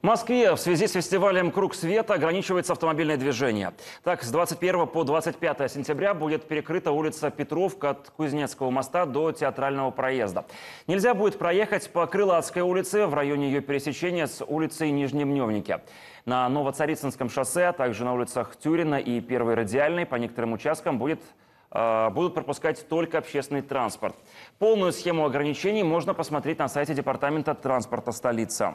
В Москве в связи с фестивалем «Круг света» ограничивается автомобильное движение. Так, с 21 по 25 сентября будет перекрыта улица Петровка от Кузнецкого моста до Театрального проезда. Нельзя будет проехать по Крылатской улице в районе ее пересечения с улицей Нижнемневники. На Новоцарицынском шоссе, а также на улицах Тюрина и Первой Радиальной по некоторым участкам будет э, будут пропускать только общественный транспорт. Полную схему ограничений можно посмотреть на сайте Департамента транспорта столицы.